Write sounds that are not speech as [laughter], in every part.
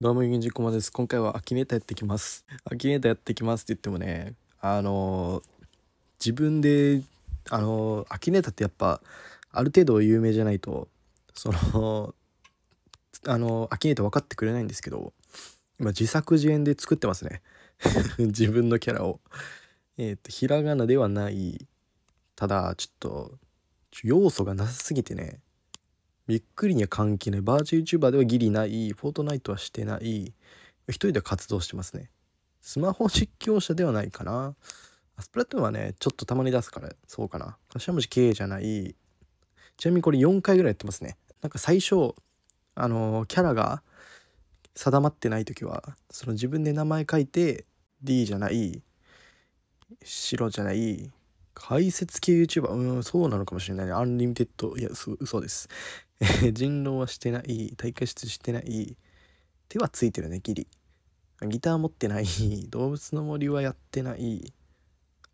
どうも、です。今回はアキネータやってきます。アキネータやってきますって言ってもね、あのー、自分で、あのー、アキネータってやっぱ、ある程度有名じゃないと、その、あのー、アキネータ分かってくれないんですけど、今、自作自演で作ってますね。[laughs] 自分のキャラを。えっ、と、ひらがなではない、ただ、ちょっと、要素がなさすぎてね、びっくりには関係ない。バーチャ YouTuber ではギリない。フォートナイトはしてない。一人で活動してますね。スマホ実況者ではないかな。スプラトゥーンはね、ちょっとたまに出すから、そうかな。頭文字 K じゃない。ちなみにこれ4回ぐらいやってますね。なんか最初、あのー、キャラが定まってない時は、その自分で名前書いて、D じゃない、白じゃない、解説系 YouTuber、うん、そうなのかもしれないね。アンリミテッド、いや、そ嘘です。[laughs] 人狼はしてない、大会室してない、手はついてるね、ギリ。ギター持ってない、動物の森はやってない、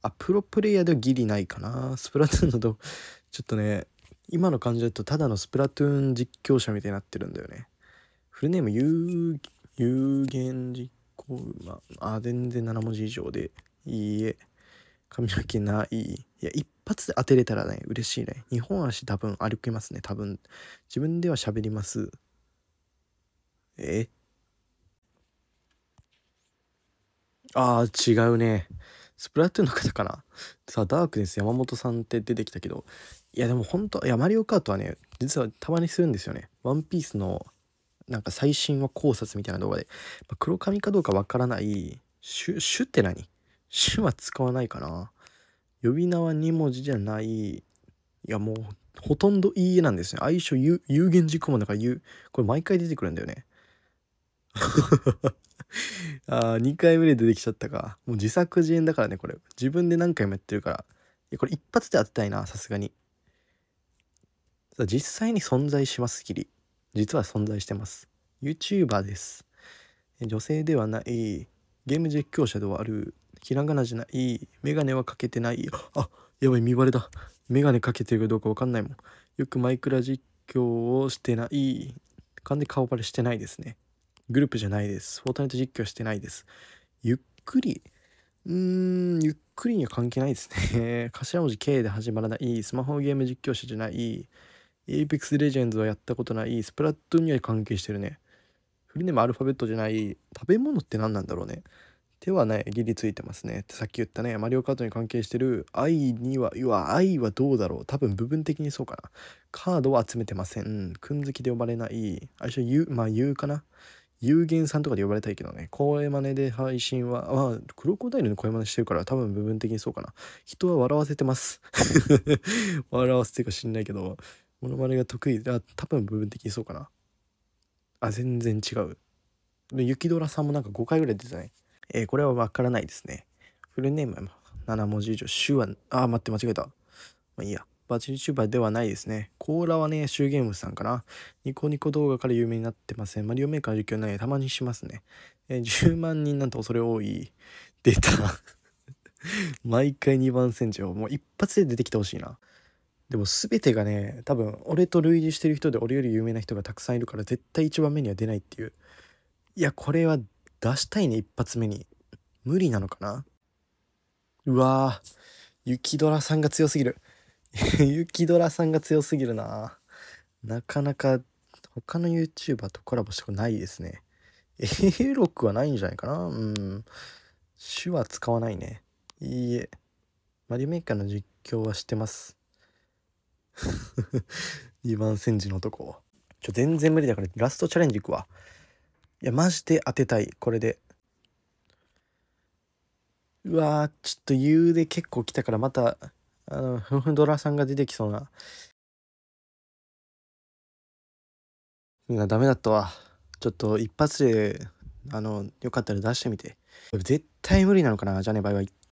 あ、プロプレイヤーではギリないかな。スプラトゥーンのど、ちょっとね、今の感じだとただのスプラトゥーン実況者みたいになってるんだよね。フルネーム有、有限実行馬。あ、全然7文字以上で、いいえ。髪の毛ない。いや、一発で当てれたらね、嬉しいね。日本足多分歩けますね、多分。自分では喋ります。えああ、違うね。スプラトゥーンの方かなさあ、ダークです。山本さんって出てきたけど。いや、でも本当いや、マリオカートはね、実はたまにするんですよね。ワンピースの、なんか最新は考察みたいな動画で。まあ、黒髪かどうかわからない、シュ、シュって何主は使わないかな。呼び名は2文字じゃない。いや、もう、ほとんどいい絵なんですね。相性有有事実行もだから言う。これ毎回出てくるんだよね。[laughs] ああ、2回目で出てきちゃったか。もう自作自演だからね、これ。自分で何回もやってるから。いや、これ一発で当てたいな、さすがに。実際に存在します、きり実は存在してます。YouTuber です。女性ではない、ゲーム実況者ではある、ひらがなじゃない。メガネはかけてない。あ、やばい、見バレだ。メガネかけてるかどうかわかんないもん。よくマイクラ実況をしてない。完全顔バレしてないですね。グループじゃないです。フォートナイト実況してないです。ゆっくり。うーん、ゆっくりには関係ないですね。[laughs] 頭文字 K で始まらない。スマホゲーム実況者じゃない。Apex Legends はやったことない。スプラットーには関係してるね。フリネームアルファベットじゃない。食べ物って何なんだろうね。手はねギリついてますねさっき言ったねマリオカートに関係してる愛にはいや愛はどうだろう多分部分的にそうかなカードは集めてませんくん好きで呼ばれない相性ゆまあ言うかな有限さんとかで呼ばれたいけどね声真似で配信はまあクロコダイルの声真似してるから多分部分的にそうかな人は笑わせてます [laughs] 笑わせてか知んないけどモノマネが得意あ、多分部分的にそうかなあ全然違う雪ドラさんもなんか5回ぐらい出てないえー、これはわからないですね。フルネームは7文字以上。週は、あ、待って間違えた。まあいいや。バチュー u t ーではないですね。コーラはね、シューゲームさんかな。ニコニコ動画から有名になってません。マリオメーカー実況ないたまにしますね。えー、10万人なんて恐れ多い。出た。[laughs] 毎回2番線上。もう一発で出てきてほしいな。でも全てがね、多分俺と類似してる人で俺より有名な人がたくさんいるから絶対1番目には出ないっていう。いや、これは出したいね一発目に無理なのかなうわー雪ドラさんが強すぎる [laughs] 雪ドラさんが強すぎるななかなか他の YouTuber とコラボしたことないですね A 録はないんじゃないかなうん手話使わないねいいえマリメーカーの実況はしてます2 [laughs] 番煎じの男ちょ全然無理だからラストチャレンジいくわいや、マジで当てたい、これで。うわー、ちょっと言うで結構来たから、また、あの、ふふドラさんが出てきそうな。みんなダメだったわ。ちょっと一発で、あの、よかったら出してみて。絶対無理なのかなじゃあね、バイバイ。